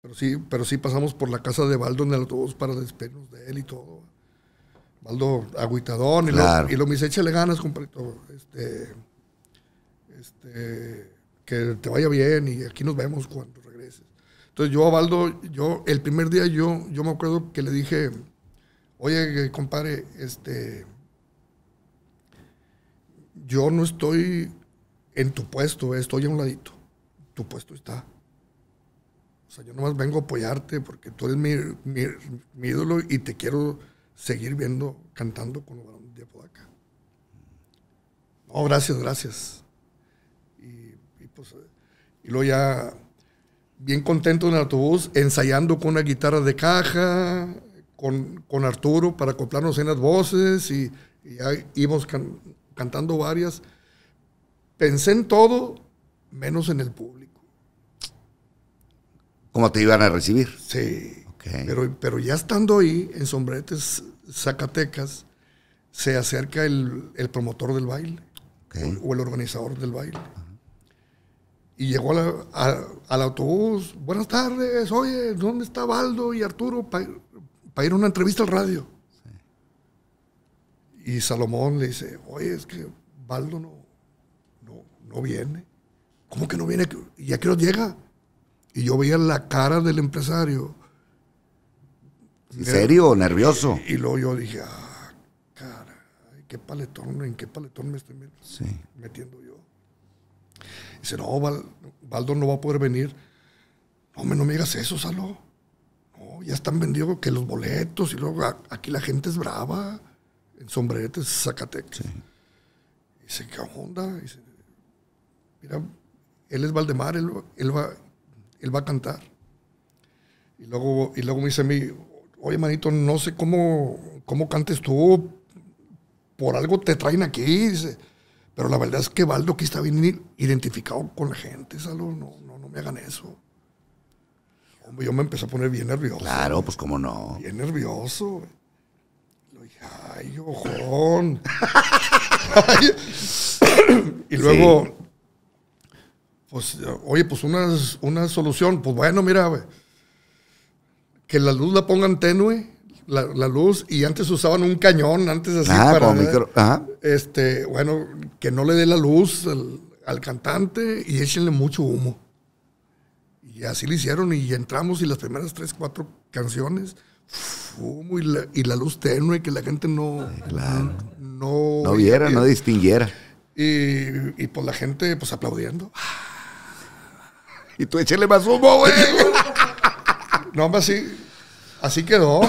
Pero sí, pero sí pasamos por la casa de Baldo en el autobús para despedirnos de él y todo. Baldo agüitadón. Y, lo, y lo ganas, completo. Este, este, que te vaya bien y aquí nos vemos cuando regreses. Entonces yo a Baldo, yo, el primer día yo, yo me acuerdo que le dije, oye, compadre, este, yo no estoy en tu puesto, estoy a un ladito. Tu puesto está. O sea, yo nomás vengo a apoyarte porque tú eres mi, ídolo y te quiero seguir viendo cantando con Barón de acá. No, gracias, gracias. Pues, y, luego ya, bien contento en el autobús, ensayando con una guitarra de caja, con, Arturo para acoplarnos en las voces y, ya íbamos cantando varias. Pensé en todo, menos en el público cómo te iban a recibir. Sí. Pero, pero ya estando ahí, en Sombretes, Zacatecas, se acerca el, promotor del baile o, el organizador del baile. Y llegó a al autobús, buenas tardes, oye, ¿dónde está Baldo y Arturo para ir a una entrevista al radio? Y Salomón le dice, oye, es que Baldo no, no, viene. ¿Cómo que no viene? ya a qué llega? Y yo veía la cara del empresario. ¿En ¿Serio? ¿Nervioso? Y, luego yo dije, ah, cara, qué paletón, ¿en qué paletón me estoy metiendo, yo? dice, no, Val, Valdo no va a poder venir. No, me no me digas eso, Salo. No, ya están vendidos que los boletos y luego aquí la gente es brava. En sombreretes, Zacatecas. Sí. Dice, ¿qué onda? Dice, mira, él es Valdemar, él va, él va a cantar. Y luego, y luego me dice a mí, oye, manito, no sé cómo, cómo cantes tú, por algo te traen aquí, dice. Pero la verdad es que Valdo aquí está bien identificado con la gente, no, no, no me hagan eso. yo me empecé a poner bien nervioso. Claro, pues cómo no. Bien nervioso. ay, ojón. y luego, pues, oye, pues una, solución, pues bueno, mira, Que la luz la pongan tenue, la, luz, y antes usaban un cañón, antes así ah, para. Este, bueno, que no le dé la luz al, cantante y échenle mucho humo. Y así lo hicieron, y entramos, y las primeras tres, cuatro canciones Humo y la, luz tenue que la gente no no, no, viera, no distinguiera. Y, y pues la gente pues aplaudiendo. Y tú échale más humo, güey. no, hombre, así, así quedó.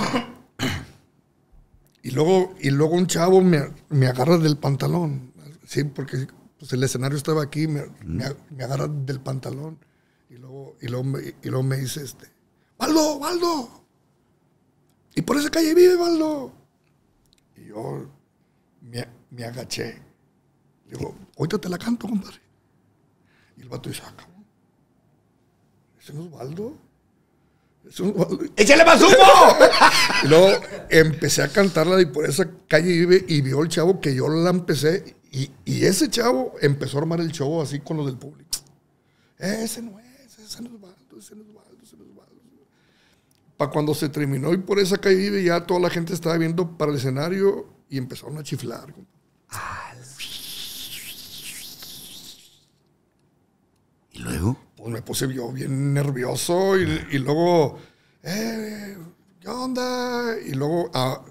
Y luego, y luego un chavo me, me agarra del pantalón. Sí, porque pues, el escenario estaba aquí, me, me, agarra del pantalón. Y luego, y luego, me, y me dice este, Baldo! Valdo. Y por esa calle vive, Valdo. Y yo me, me agaché. digo, ahorita te la canto, compadre. Y el vato dice, acabo. Ah, ¿Ese no es Osvaldo? ¿Ese no es Osvaldo? ¡Échale más humo! luego empecé a cantarla y por esa calle vive y vio el chavo que yo la empecé y, ese chavo empezó a armar el show así con los del público. Ese no es, ese no es Osvaldo, ese no es Osvaldo, ese no es Osvaldo. Para cuando se terminó y por esa calle vive ya toda la gente estaba viendo para el escenario y empezaron a chiflar. ¿Y luego? pues me puse yo bien nervioso y, luego, eh, ¿qué onda? Y luego ah,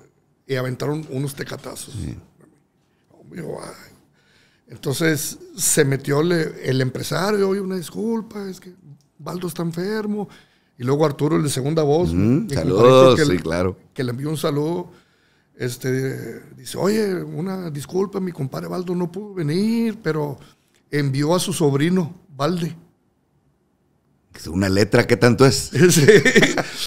aventaron unos tecatazos. Entonces se metió el, empresario, oye, una disculpa, es que Baldo está enfermo. Y luego Arturo, el de segunda voz. que le, claro. Que le envió un saludo. Este, dice, oye, una disculpa, mi compadre Baldo no pudo venir, pero envió a su sobrino, Valde una letra, ¿qué tanto es?